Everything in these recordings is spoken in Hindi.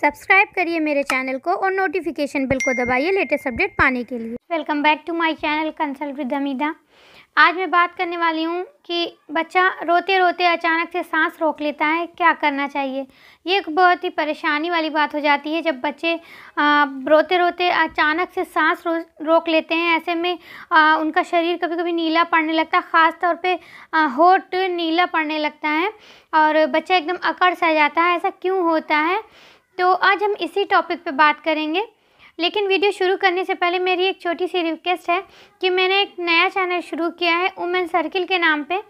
सब्सक्राइब करिए मेरे चैनल को और नोटिफिकेशन बिल को दबाइए लेटेस्ट अपडेट पाने के लिए welcome back to my channel consult with Amida आज मैं बात करने वाली हूँ कि बच्चा रोते रोते अचानक से सांस रोक लेता है क्या करना चाहिए ये एक बहुत ही परेशानी वाली बात हो जाती है जब बच्चे रोते रोते अचानक से सांस रो, रोक लेते हैं ऐसे में आ, उनका शरीर कभी कभी नीला पड़ने लगता है ख़ास तौर पर होठ नीला पड़ने लगता है और बच्चा एकदम अकड़ सा जाता है ऐसा क्यों होता है तो आज हम इसी टॉपिक पे बात करेंगे लेकिन वीडियो शुरू करने से पहले मेरी एक छोटी सी रिक्वेस्ट है कि मैंने एक नया चैनल शुरू किया है उमेन सर्किल के नाम पे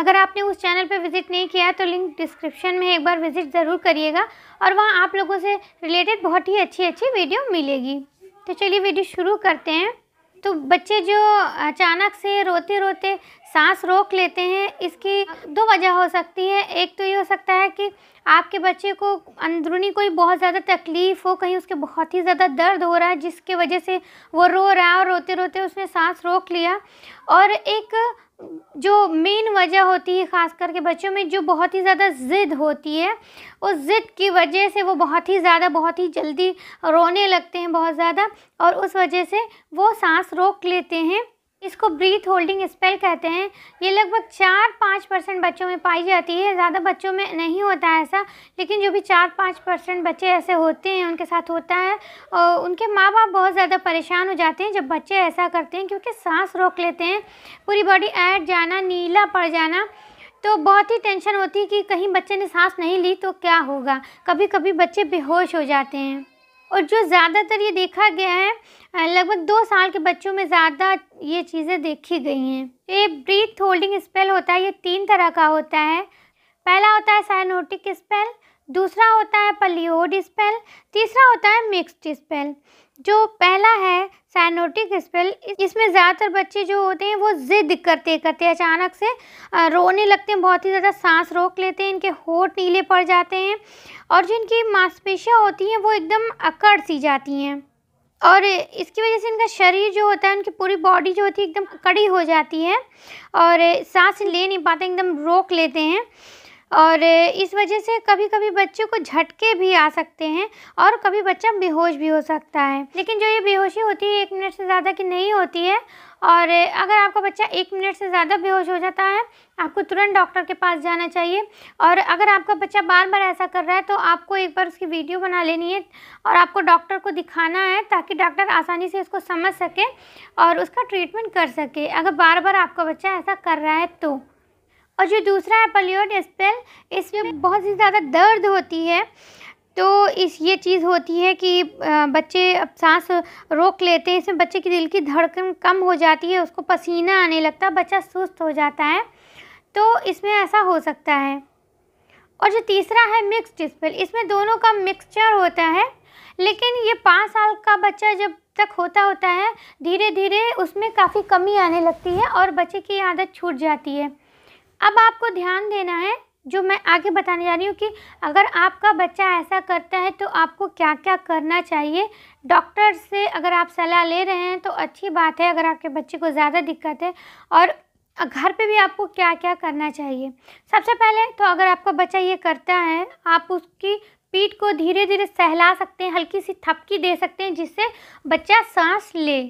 अगर आपने उस चैनल पर विज़िट नहीं किया तो लिंक डिस्क्रिप्शन में एक बार विज़िट ज़रूर करिएगा और वहाँ आप लोगों से रिलेटेड बहुत ही अच्छी अच्छी वीडियो मिलेगी तो चलिए वीडियो शुरू करते हैं तो बच्चे जो अचानक से रोते रोते सांस रोक लेते हैं इसकी दो वजह हो सकती है एक तो ये हो सकता है कि आपके बच्चे को अंदरूनी कोई बहुत ज़्यादा तकलीफ़ हो कहीं उसके बहुत ही ज़्यादा दर्द हो रहा है जिसके वजह से वो रो रहा है और रोते रोते उसने सांस रोक लिया और एक जो मेन वजह होती है ख़ास करके बच्चों में जो बहुत ही ज़्यादा ज़िद होती है उस ज़िद की वजह से वो बहुत ही ज़्यादा बहुत ही जल्दी रोने लगते हैं बहुत ज़्यादा और उस वजह से वो सांस रोक लेते हैं इसको ब्रीथ होल्डिंग स्पेल कहते हैं ये लगभग चार पाँच परसेंट बच्चों में पाई जाती है ज़्यादा बच्चों में नहीं होता है ऐसा लेकिन जो भी चार पाँच परसेंट बच्चे ऐसे होते हैं उनके साथ होता है और उनके माँ बाप बहुत ज़्यादा परेशान हो जाते हैं जब बच्चे ऐसा करते हैं क्योंकि सांस रोक लेते हैं पूरी बॉडी ऐट जाना नीला पड़ जाना तो बहुत ही टेंशन होती है कि कहीं बच्चे ने सांस नहीं ली तो क्या होगा कभी कभी बच्चे बेहोश हो जाते हैं और जो ज़्यादातर ये देखा गया है लगभग दो साल के बच्चों में ज़्यादा ये चीज़ें देखी गई हैं ये ब्रीथ होल्डिंग स्पेल होता है ये तीन तरह का होता है पहला होता है साइनोटिक स्पेल दूसरा होता है पलियोड स्पेल तीसरा होता है मिक्स्ड स्पेल जो पहला है साइनोटिक स्पेल इसमें ज़्यादातर बच्चे जो होते हैं वो ज़िद करते करते अचानक से रोने लगते हैं बहुत ही ज़्यादा सांस रोक लेते हैं इनके होठ नीले पड़ जाते हैं और जो इनकी मांसपेशियाँ होती हैं वो एकदम अकड़ सी जाती हैं और इसकी वजह से इनका शरीर जो होता है उनकी पूरी बॉडी जो होती है एकदम कड़ी हो जाती है और सांस ले नहीं पाते एकदम रोक लेते हैं और इस वजह से कभी कभी बच्चे को झटके भी आ सकते हैं और कभी बच्चा बेहोश भी हो सकता है लेकिन जो ये बेहोशी होती है एक मिनट से ज़्यादा की नहीं होती है और अगर आपका बच्चा एक मिनट से ज़्यादा बेहोश हो जाता है आपको तुरंत डॉक्टर के पास जाना चाहिए और अगर आपका बच्चा बार बार ऐसा कर रहा है तो आपको एक बार उसकी वीडियो बना लेनी है और आपको डॉक्टर को दिखाना है ताकि डॉक्टर आसानी से उसको समझ सके और उसका ट्रीटमेंट कर सके अगर बार बार आपका बच्चा ऐसा कर रहा है तो और जो दूसरा है पलियोड स्पेल इसमें बहुत ही ज़्यादा दर्द होती है तो इस ये चीज़ होती है कि बच्चे अब सांस रोक लेते हैं इसमें बच्चे की दिल की धड़कन कम हो जाती है उसको पसीना आने लगता है बच्चा सुस्त हो जाता है तो इसमें ऐसा हो सकता है और जो तीसरा है मिक्सड स्पेल इसमें दोनों का मिक्सचर होता है लेकिन ये पाँच साल का बच्चा जब तक होता होता है धीरे धीरे उसमें काफ़ी कमी आने लगती है और बच्चे की आदत छूट जाती है अब आपको ध्यान देना है जो मैं आगे बताने जा रही हूँ कि अगर आपका बच्चा ऐसा करता है तो आपको क्या क्या करना चाहिए डॉक्टर से अगर आप सलाह ले रहे हैं तो अच्छी बात है अगर आपके बच्चे को ज़्यादा दिक्कत है और घर पे भी आपको क्या क्या करना चाहिए सबसे पहले तो अगर आपका बच्चा ये करता है आप उसकी पीठ को धीरे धीरे सहला सकते हैं हल्की सी थपकी दे सकते हैं जिससे बच्चा सांस ले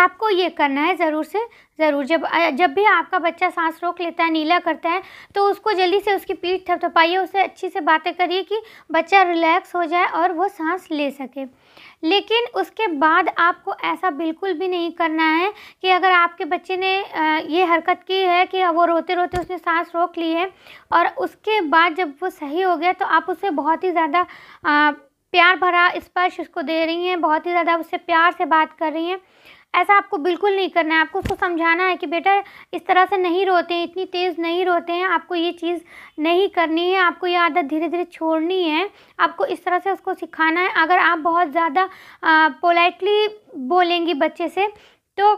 आपको ये करना है ज़रूर से ज़रूर जब जब भी आपका बच्चा सांस रोक लेता है नीला करता है तो उसको जल्दी से उसकी पीठ थपथपाइए उसे अच्छी से बातें करिए कि बच्चा रिलैक्स हो जाए और वो सांस ले सके लेकिन उसके बाद आपको ऐसा बिल्कुल भी नहीं करना है कि अगर आपके बच्चे ने ये हरकत की है कि वो रोते रोते उसने सांस रोक ली है और उसके बाद जब वो सही हो गया तो आप उसे बहुत ही ज़्यादा प्यार भरा स्पर्श उसको दे रही हैं बहुत ही ज़्यादा उससे प्यार से बात कर रही हैं ऐसा आपको बिल्कुल नहीं करना है आपको उसको समझाना है कि बेटा इस तरह से नहीं रोते हैं इतनी तेज़ नहीं रोते हैं आपको ये चीज़ नहीं करनी है आपको ये आदत धीरे धीरे छोड़नी है आपको इस तरह से उसको सिखाना है अगर आप बहुत ज़्यादा पोलाइटली बोलेंगी बच्चे से तो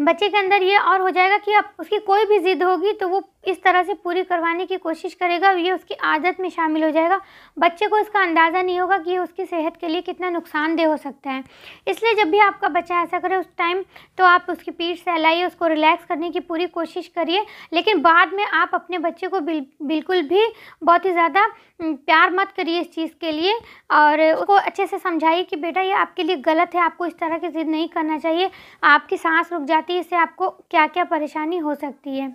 बच्चे के अंदर ये और हो जाएगा कि अब उसकी कोई भी ज़िद होगी तो वो इस तरह से पूरी करवाने की कोशिश करेगा ये उसकी आदत में शामिल हो जाएगा बच्चे को इसका अंदाज़ा नहीं होगा कि ये उसकी सेहत के लिए कितना नुकसानदेह हो सकता है इसलिए जब भी आपका बच्चा ऐसा करे उस टाइम तो आप उसकी पीठ सहलाइए उसको रिलैक्स करने की पूरी कोशिश करिए लेकिन बाद में आप अपने बच्चे को बिल, बिल्कुल भी बहुत ही ज़्यादा प्यार मत करिए इस चीज़ के लिए और उसको अच्छे से समझाइए कि बेटा ये आपके लिए गलत है आपको इस तरह की ज़िद नहीं करना चाहिए आपकी सांस रुक जाती जाती है इससे आपको क्या क्या परेशानी हो सकती है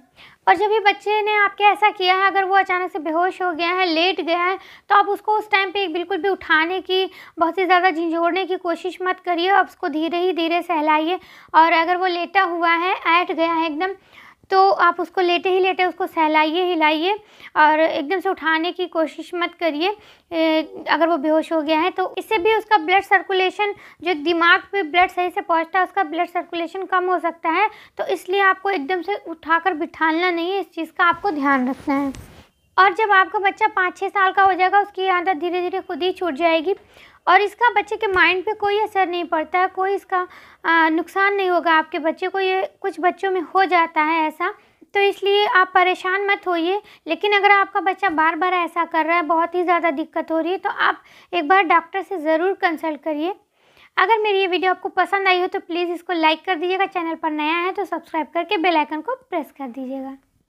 और जब भी बच्चे ने आपके ऐसा किया है अगर वो अचानक से बेहोश हो गया है लेट गया है तो आप उसको उस टाइम पे बिल्कुल भी उठाने की बहुत ही ज़्यादा झिझोड़ने की कोशिश मत करिए आप उसको धीरे ही धीरे सहलाइए और अगर वो लेटा हुआ है ऐट गया है एकदम तो आप उसको लेटे ही लेटे उसको सहलाइए हिलाइए और एकदम से उठाने की कोशिश मत करिए अगर वो बेहोश हो गया है तो इससे भी उसका ब्लड सर्कुलेशन जो दिमाग पे ब्लड सही से पहुंचता है उसका ब्लड सर्कुलेशन कम हो सकता है तो इसलिए आपको एकदम से उठाकर बिठालना नहीं है इस चीज़ का आपको ध्यान रखना है और जब आपका बच्चा पाँच छः साल का हो जाएगा उसकी आदत धीरे धीरे खुद ही छूट जाएगी और इसका बच्चे के माइंड पे कोई असर नहीं पड़ता है कोई इसका नुकसान नहीं होगा आपके बच्चे को ये कुछ बच्चों में हो जाता है ऐसा तो इसलिए आप परेशान मत होइए लेकिन अगर आपका बच्चा बार बार ऐसा कर रहा है बहुत ही ज़्यादा दिक्कत हो रही है तो आप एक बार डॉक्टर से ज़रूर कंसल्ट करिए अगर मेरी ये वीडियो आपको पसंद आई हो तो प्लीज़ इसको लाइक कर दीजिएगा चैनल पर नया है तो सब्सक्राइब करके बेल आइकन को प्रेस कर दीजिएगा